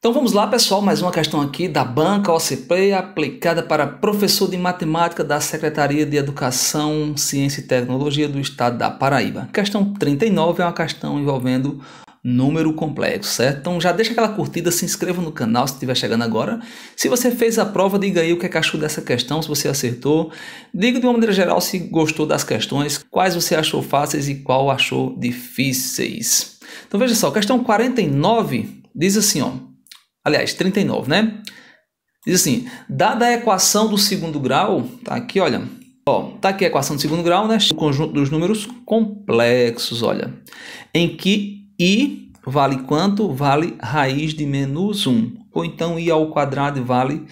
Então vamos lá, pessoal, mais uma questão aqui da banca OCP aplicada para professor de matemática da Secretaria de Educação, Ciência e Tecnologia do Estado da Paraíba. Questão 39 é uma questão envolvendo número complexo, certo? Então já deixa aquela curtida, se inscreva no canal se estiver chegando agora. Se você fez a prova, diga aí o que é achou dessa questão, se você acertou. Diga de uma maneira geral se gostou das questões, quais você achou fáceis e qual achou difíceis. Então veja só, questão 49 diz assim, ó: aliás, 39, né? Diz assim, dada a equação do segundo grau, tá aqui, olha, ó, tá aqui a equação do segundo grau, né? O conjunto dos números complexos, olha, em que i vale quanto? Vale raiz de menos 1, ou então i ao quadrado vale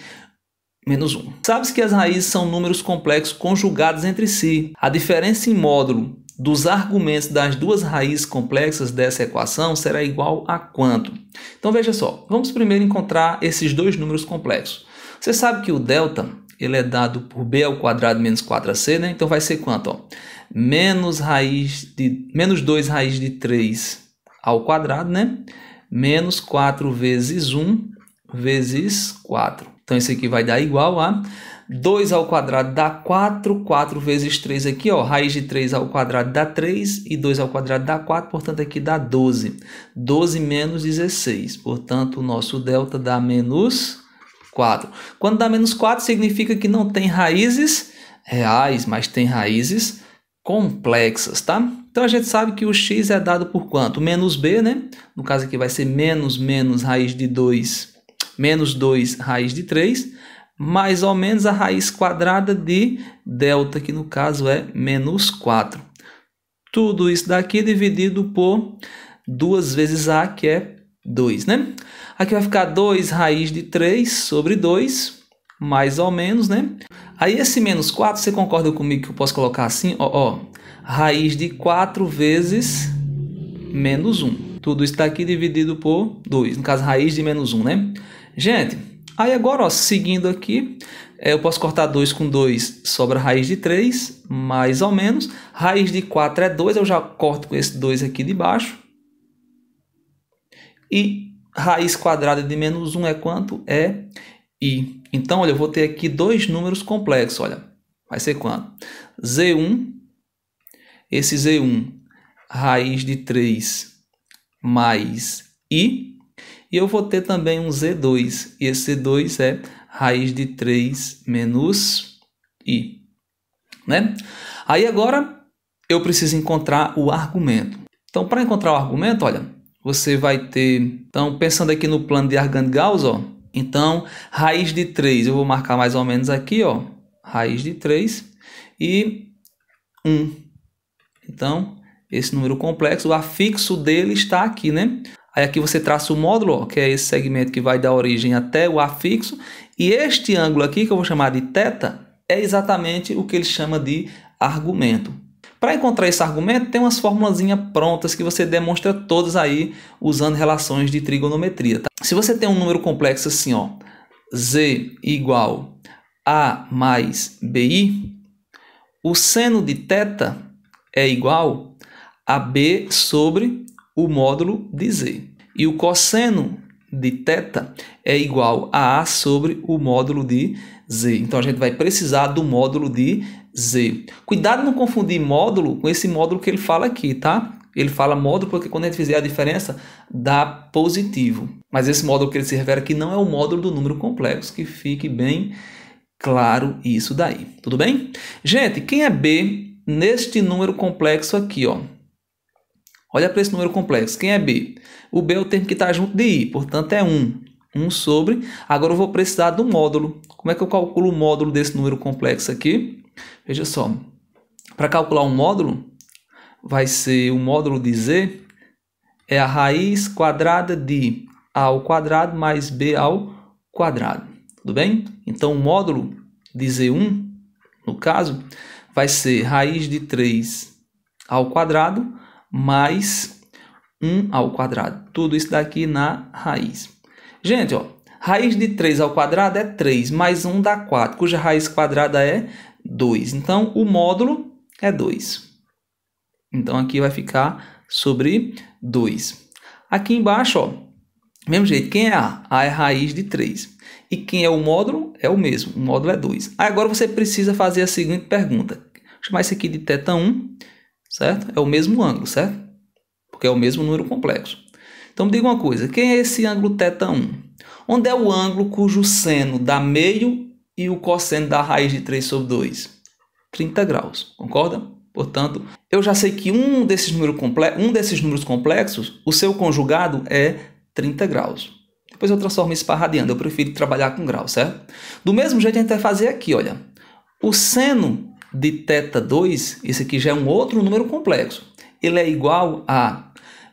menos 1. Sabe-se que as raízes são números complexos conjugados entre si. A diferença em módulo dos argumentos das duas raízes complexas dessa equação será igual a quanto? Então veja só, vamos primeiro encontrar esses dois números complexos. Você sabe que o delta ele é dado por b ao quadrado menos 4ac, né? Então vai ser quanto? Ó? Menos raiz de menos 2 raiz de 3 ao quadrado, né? Menos 4 vezes 1 vezes 4. Então isso aqui vai dar igual a 2 ao quadrado dá 4, 4 vezes 3 aqui, ó, raiz de 3 ao quadrado dá 3 e 2 ao quadrado dá 4, portanto aqui dá 12. 12 menos 16, portanto o nosso delta dá menos 4. Quando dá menos 4 significa que não tem raízes reais, mas tem raízes complexas, tá? Então a gente sabe que o x é dado por quanto? Menos b, né? No caso aqui vai ser menos menos raiz de 2, menos 2 raiz de 3 mais ou menos a raiz quadrada de delta, que no caso é menos 4. Tudo isso daqui é dividido por 2 vezes a, que é 2, né? Aqui vai ficar 2 raiz de 3 sobre 2, mais ou menos, né? Aí esse menos 4, você concorda comigo que eu posso colocar assim? Ó, ó raiz de 4 vezes menos 1. Tudo isso daqui é dividido por 2, no caso, raiz de menos 1, né? Gente, Aí agora, ó, seguindo aqui, é, eu posso cortar 2 com 2, sobra raiz de 3, mais ou menos. Raiz de 4 é 2, eu já corto com esse 2 aqui de baixo. E raiz quadrada de menos 1 é quanto? É i. Então, olha, eu vou ter aqui dois números complexos, olha. Vai ser quanto? Z1, esse Z1, raiz de 3 mais i, e eu vou ter também um Z2, e esse Z2 é raiz de 3 menos i. Né? Aí agora eu preciso encontrar o argumento. Então, para encontrar o argumento, olha, você vai ter... Então, pensando aqui no plano de Argand-Gauss, ó, então, raiz de 3, eu vou marcar mais ou menos aqui, ó, raiz de 3 e 1. Então, esse número complexo, o afixo dele está aqui, né? Aí aqui você traça o módulo, ó, que é esse segmento que vai da origem até o afixo, e este ângulo aqui, que eu vou chamar de θ, é exatamente o que ele chama de argumento. Para encontrar esse argumento, tem umas formulazinhas prontas que você demonstra todas aí usando relações de trigonometria. Tá? Se você tem um número complexo assim, ó, z igual a mais bi, o seno de θ é igual a b sobre o módulo de z. E o cosseno de θ é igual a a sobre o módulo de z. Então a gente vai precisar do módulo de z. Cuidado não confundir módulo com esse módulo que ele fala aqui, tá? Ele fala módulo porque quando a gente fizer a diferença dá positivo. Mas esse módulo que ele se refere aqui não é o módulo do número complexo, que fique bem claro isso daí. Tudo bem? Gente, quem é b neste número complexo aqui, ó, Olha para esse número complexo. Quem é B? O B é o termo que está junto de I, portanto é 1. 1 sobre. Agora eu vou precisar do módulo. Como é que eu calculo o módulo desse número complexo aqui? Veja só. Para calcular um módulo, vai ser o módulo de Z é a raiz quadrada de A ao quadrado mais B ao quadrado. Tudo bem? Então o módulo de Z1, no caso, vai ser raiz de 3 ao quadrado mais 1 ao quadrado. Tudo isso daqui na raiz. Gente, ó, raiz de 3 ao quadrado é 3, mais 1 dá 4, cuja raiz quadrada é 2. Então, o módulo é 2. Então, aqui vai ficar sobre 2. Aqui embaixo, ó, mesmo jeito, quem é A? A é raiz de 3. E quem é o módulo? É o mesmo, o módulo é 2. Agora você precisa fazer a seguinte pergunta. Vou chamar isso aqui de θ1 certo? É o mesmo ângulo, certo? Porque é o mesmo número complexo. Então me diga uma coisa, quem é esse ângulo θ1? Onde é o ângulo cujo seno dá meio e o cosseno dá raiz de 3 sobre 2? 30 graus, concorda? Portanto, eu já sei que um desses, um desses números complexos, o seu conjugado é 30 graus. Depois eu transformo isso para radiando, eu prefiro trabalhar com graus, certo? Do mesmo jeito a gente vai fazer aqui, olha. O seno de θ2, esse aqui já é um outro número complexo. Ele é igual a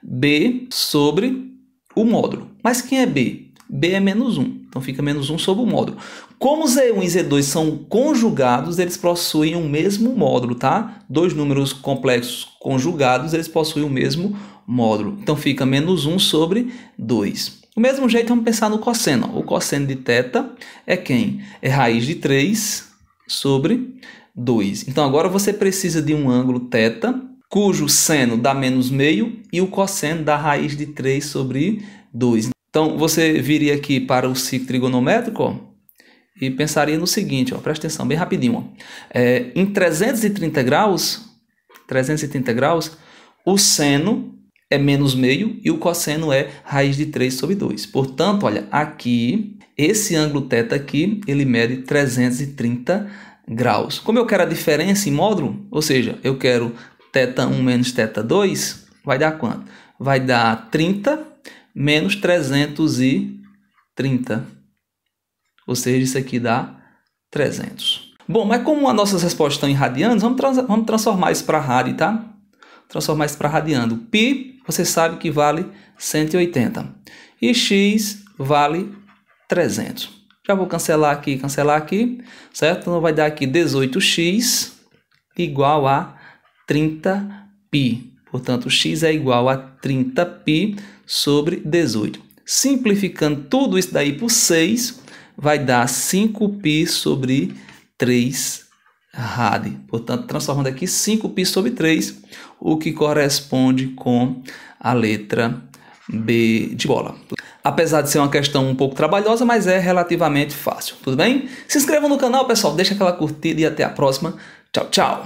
B sobre o módulo. Mas quem é B? B é menos 1. Então fica menos 1 sobre o módulo. Como Z1 e Z2 são conjugados, eles possuem o mesmo módulo, tá? Dois números complexos conjugados, eles possuem o mesmo módulo. Então fica menos 1 sobre 2. Do mesmo jeito, vamos pensar no cosseno. O cosseno de θ é quem? É raiz de 3 sobre 2. Então agora você precisa de um ângulo θ, cujo seno dá menos meio e o cosseno dá raiz de 3 sobre 2. Então você viria aqui para o ciclo trigonométrico ó, e pensaria no seguinte, ó, presta atenção bem rapidinho. Ó. É, em 330 graus, 330 graus, o seno é menos meio e o cosseno é raiz de 3 sobre 2. Portanto, olha, aqui, esse ângulo θ aqui, ele mede 330 graus. Como eu quero a diferença em módulo, ou seja, eu quero θ1 menos θ2, vai dar quanto? Vai dar 30 menos 330. Ou seja, isso aqui dá 300. Bom, mas como as nossas respostas estão em radianos, vamos, trans vamos transformar isso para rádio, tá? Transformar isso para radiano. π, você sabe que vale 180. E x vale 300. Já vou cancelar aqui, cancelar aqui, certo? Então vai dar aqui 18x igual a 30π. Portanto, x é igual a 30π sobre 18. Simplificando tudo isso daí por 6, vai dar 5π sobre 3 rad. Portanto, transformando aqui 5π sobre 3, o que corresponde com a letra B de bola apesar de ser uma questão um pouco trabalhosa, mas é relativamente fácil, tudo bem? Se inscreva no canal, pessoal, deixa aquela curtida e até a próxima. Tchau, tchau!